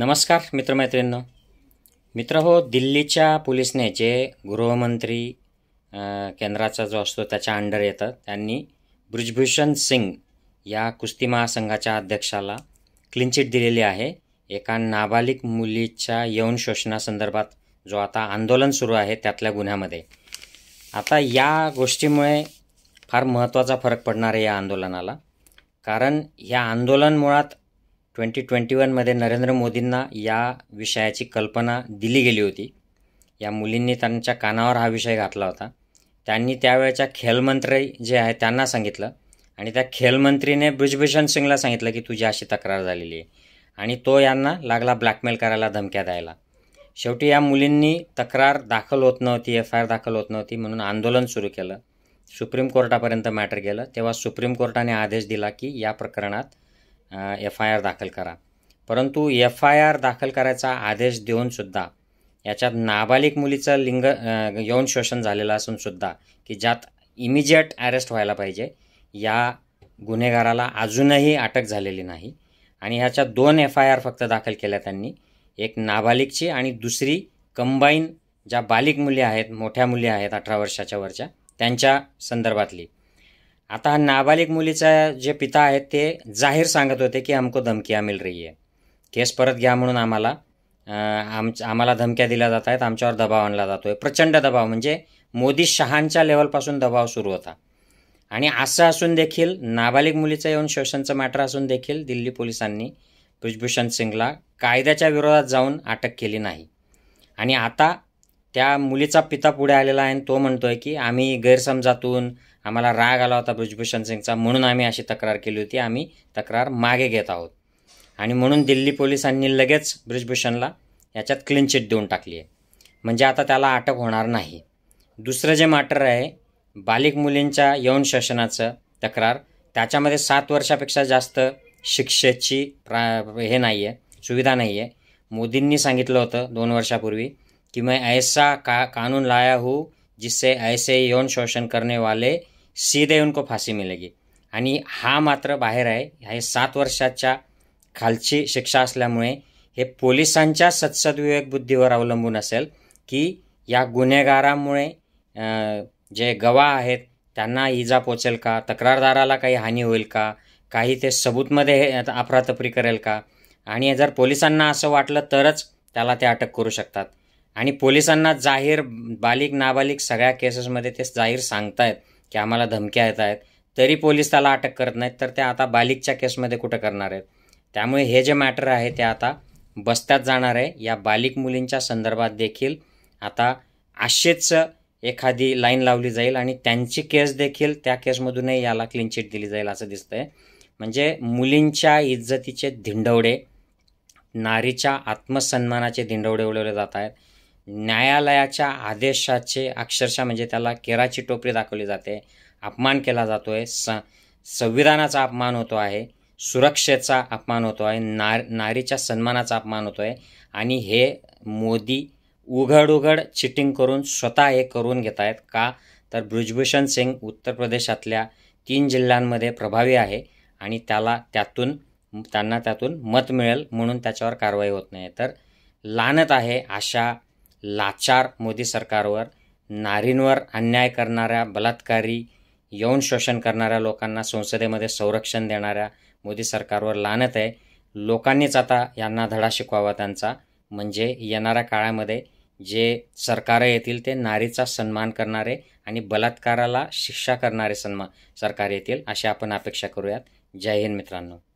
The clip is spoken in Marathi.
नमस्कार मित्रमैत्रिणींनो मित्र हो दिल्लीच्या पोलिसने जे गृहमंत्री केंद्राचा जो असतो त्याच्या अंडर येतं त्यांनी ब्रिजभूषण सिंग या कुस्ती महासंघाच्या अध्यक्षाला क्लीनचिट दिलेली आहे एका नाबालिक मुलीच्या यौन शोषणासंदर्भात जो आता आंदोलन सुरू आहे त्यातल्या गुन्ह्यामध्ये आता या गोष्टीमुळे फार महत्त्वाचा फरक पडणार आहे या आंदोलनाला कारण या आंदोलन मुळात ट्वेंटी ट्वेंटी वनमध्ये नरेंद्र मोदींना या विषयाची कल्पना दिली गेली होती या मुलींनी त्यांच्या कानावर हा विषय घातला होता त्यांनी त्यावेळेच्या खेलमंत्री जे आहे त्यांना सांगितलं आणि त्या खेलमंत्रीने ब्रिजभूषण सिंगला सांगितलं की तुझी अशी तक्रार झालेली आहे आणि तो यांना लागला ब्लॅकमेल करायला धमक्या द्यायला शेवटी या मुलींनी तक्रार दाखल होत नव्हती एफ आय आर दाखल होत नव्हती म्हणून आंदोलन सुरू केलं सुप्रीम कोर्टापर्यंत मॅटर गेलं तेव्हा सुप्रीम कोर्टाने आदेश दिला की या प्रकरणात एफ आय आर दाखल करा परंतु एफ आय आर दाखल करायचा आदेश देऊनसुद्धा याच्यात नाबालिक मुलीचं लिंग यौन शोषण झालेलं असूनसुद्धा की ज्यात इमिजिएट अरेस्ट व्हायला पाहिजे या गुन्हेगाराला अजूनही अटक झालेली नाही आणि ह्याच्या दोन एफ आय आर फक्त दाखल केल्या त्यांनी एक नाबालिकची आणि दुसरी कंबाईन ज्या बालिक मुली आहेत मोठ्या मुली आहेत अठरा वर्षाच्या वरच्या त्यांच्या संदर्भातली आता नाबालिक मुलीचा जे पिता आहेत ते जाहीर सांगत होते की अमको धमकिया मिल रही आहे केस परत घ्या म्हणून आम्हाला आमच आम्हाला धमक्या दिल्या जात आहेत आमच्यावर दबाव आणला जातो आहे प्रचंड दबाव म्हणजे मोदी शहांच्या लेवलपासून दबाव सुरू होता आणि असं असून देखील नाबालिक मुलीचं येऊन शोषणचं मॅटर असून देखील दिल्ली पोलिसांनी ब्रिजभूषण सिंगला कायद्याच्या विरोधात जाऊन अटक केली नाही आणि आता त्या मुलीचा पिता पुढे आलेला आहे आणि तो म्हणतोय की आम्ही गैरसमजातून आम्हाला राग आला होता ब्रिजभूषण सिंगचा म्हणून आम्ही अशी तक्रार केली होती आम्ही तक्रार मागे घेत आहोत आणि म्हणून दिल्ली पोलिसांनी लगेच ब्रिजभूषणला याच्यात क्लीन चिट देऊन टाकली आहे म्हणजे आता त्याला अटक होणार नाही दुसरं जे मॅटर आहे बालिक मुलींच्या यौन शासनाचं तक्रार त्याच्यामध्ये सात वर्षापेक्षा जास्त शिक्षेची प्रा हे नाही आहे सुविधा नाही आहे मोदींनी सांगितलं होतं दोन वर्षापूर्वी कि मैं ऐसा का, कानून लाया हूँ जिससे ऐसे यौन शोषण करने वाले सीधे उनको फांसी मिलेगी आणि हा मात्र बाहेर आहे हे सात वर्षाच्या खालची शिक्षा असल्यामुळे हे पोलिसांच्या सत्सद्विवेक बुद्धीवर अवलंबून असेल की या गुन्हेगारामुळे जे गवाह आहेत त्यांना इजा पोचेल का तक्रारदाराला काही हानी होईल का काही ते सबूतमध्ये अफरातफरी करेल का आणि जर पोलिसांना असं वाटलं तरच त्याला ते अटक करू शकतात आणि पोलिसांना जाहीर बालिक नाबालिक सगळ्या केसेसमध्ये ते जाहीर सांगतायत की आम्हाला धमक्या येत आहेत तरी पोलीस त्याला अटक करत नाहीत तर ते आता बालिकच्या केसमध्ये कुठं करणार आहेत त्यामुळे हे जे मॅटर आहे ते आता बस्त्यात जाणार आहे या बालिक मुलींच्या संदर्भात देखील आता आशेच एखादी लाईन लावली जाईल आणि त्यांची केस देखील त्या केसमधूनही याला क्लीन चिट दिली जाईल असं दिसतंय म्हणजे मुलींच्या इज्जतीचे धिंडवडे नारीच्या आत्मसन्मानाचे धिंडवडे उडवले जात आहेत न्यायालयाच्या आदेशाचे अक्षरशः म्हणजे त्याला केराची टोपरी दाखवली जाते अपमान केला जातो आहे स संविधानाचा अपमान होतो आहे सुरक्षेचा अपमान होतो आहे नार नारीच्या सन्मानाचा अपमान होतो आहे आणि हे मोदी उघड उघड चिटिंग करून स्वतः हे करून घेत आहेत का तर ब्रुजभूषण सिंग उत्तर प्रदेशातल्या तीन जिल्ह्यांमध्ये प्रभावी आहे आणि त्याला त्यातून त्यांना त्यातून मत मिळेल म्हणून त्याच्यावर कारवाई होत नाही तर लानत आहे अशा लाचार मोदी सरकारवर नारींवर अन्याय करणाऱ्या बलात्कारी यौन शोषण करणाऱ्या लोकांना संसदेमध्ये संरक्षण देणाऱ्या मोदी सरकारवर लानत आहे लोकांनीच आता यांना धडा शिकवावा त्यांचा म्हणजे येणाऱ्या काळामध्ये जे सरकारं येतील ते नारीचा सन्मान करणारे आणि बलात्काराला शिक्षा करणारे सन्मा सरकार येतील अशी आपण अपेक्षा करूयात जय हिंद मित्रांनो